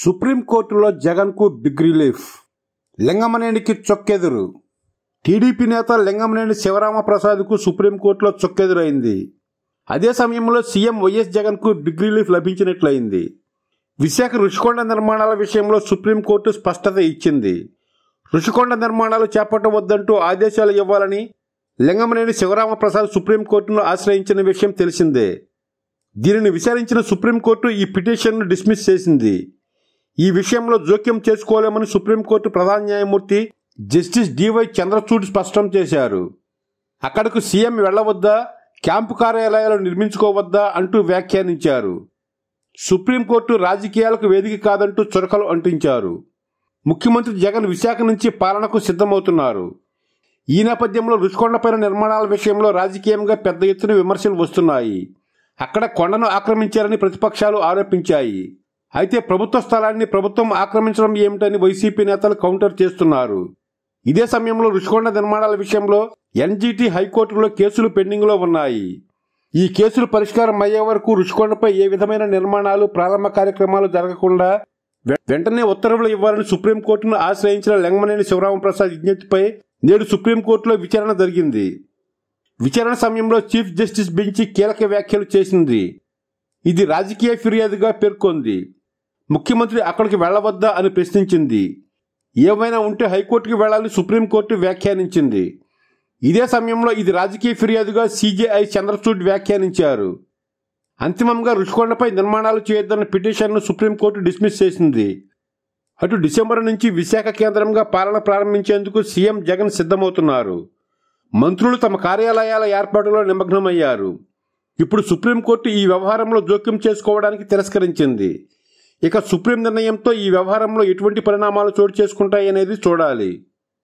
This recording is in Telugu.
సుప్రీంకోర్టులో జగన్కు బిగ్ రిలీఫ్ లింగమనేనికి చొక్కెదురు టీడీపీ నేత లింగమనేని కు సుప్రీంకోర్టులో చొక్కెదురైంది అదే సమయంలో సీఎం వైఎస్ జగన్కు బిగ్ రిలీఫ్ లభించినట్లయింది విశాఖ రుషికొండ నిర్మాణాల విషయంలో సుప్రీంకోర్టు స్పష్టత ఇచ్చింది రుషికొండ నిర్మాణాలు చేపట్టవద్దంటూ ఆదేశాలు ఇవ్వాలని లింగమనేని శివరామప్రసాద్ సుప్రీంకోర్టును ఆశ్రయించిన విషయం తెలిసిందే దీనిని విచారించిన సుప్రీంకోర్టు ఈ పిటిషన్ను డిస్మిస్ చేసింది ఈ విషయంలో జోక్యం చేసుకోలేమని సుప్రీంకోర్టు ప్రధాన న్యాయమూర్తి జస్టిస్ డివై చంద్రచూడ్ స్పష్టం చేశారు అక్కడకు సీఎం వెళ్లవద్దా క్యాంపు కార్యాలయాలు నిర్మించుకోవద్దా అంటూ వ్యాఖ్యానించారు సుప్రీంకోర్టు రాజకీయాలకు వేదిక కాదంటూ చురకలు అంటించారు ముఖ్యమంత్రి జగన్ విశాఖ నుంచి పాలనకు సిద్ధమవుతున్నారు ఈ నేపథ్యంలో రుషికొండపైన నిర్మాణాల విషయంలో రాజకీయంగా పెద్ద ఎత్తున విమర్శలు వస్తున్నాయి అక్కడ కొండను ఆక్రమించారని ప్రతిపక్షాలు ఆరోపించాయి అయితే ప్రభుత్వ స్థలాన్ని ప్రభుత్వం ఆక్రమించడం ఏమిటని వైసీపీ నేతలు కౌంటర్ చేస్తున్నారు ఇదే సమయంలో రుషికొండ నిర్మాణాల విషయంలో ఎన్జీటీ హైకోర్టులో కేసులు పెండింగ్లో ఉన్నాయి ఈ కేసులు పరిష్కారం అయ్యే వరకు రుషికొండపై ఏ విధమైన నిర్మాణాలు ప్రారంభ కార్యక్రమాలు జరగకుండా వెంటనే ఉత్తర్వులు ఇవ్వాలని సుప్రీంకోర్టును ఆశ్రయించిన లెంగమనేని శివరామప్రసాద్ విజ్ఞప్తిపై నేడు సుప్రీంకోర్టులో విచారణ జరిగింది విచారణ సమయంలో చీఫ్ జస్టిస్ బెంచి కీలక వ్యాఖ్యలు చేసింది ఇది రాజకీయ ఫిర్యాదుగా పేర్కొంది ముఖ్యమంత్రి అక్కడికి వెళ్లవద్దా అని ప్రశ్నించింది ఏమైనా ఉంటే హైకోర్టుకి వెళ్లాలని సుప్రీంకోర్టు వ్యాఖ్యానించింది ఇదే సమయంలో ఇది రాజకీయ ఫిర్యాదుగా సీజేఐ చంద్రచూడ్ వ్యాఖ్యానించారు అంతిమంగా రుషికొండపై నిర్మాణాలు చేయొద్దన్న పిటిషన్ను సుప్రీంకోర్టు డిస్మిస్ చేసింది అటు డిసెంబర్ నుంచి విశాఖ కేంద్రంగా పాలన ప్రారంభించేందుకు సీఎం జగన్ సిద్ధమవుతున్నారు మంత్రులు తమ కార్యాలయాల ఏర్పాటులో నిమగ్నమయ్యారు ఇప్పుడు సుప్రీంకోర్టు ఈ వ్యవహారంలో జోక్యం చేసుకోవడానికి తిరస్కరించింది ఇక సుప్రీం నిర్ణయంతో ఈ వ్యవహారంలో ఎటువంటి పరిణామాలు చోటు చేసుకుంటాయనేది చూడాలి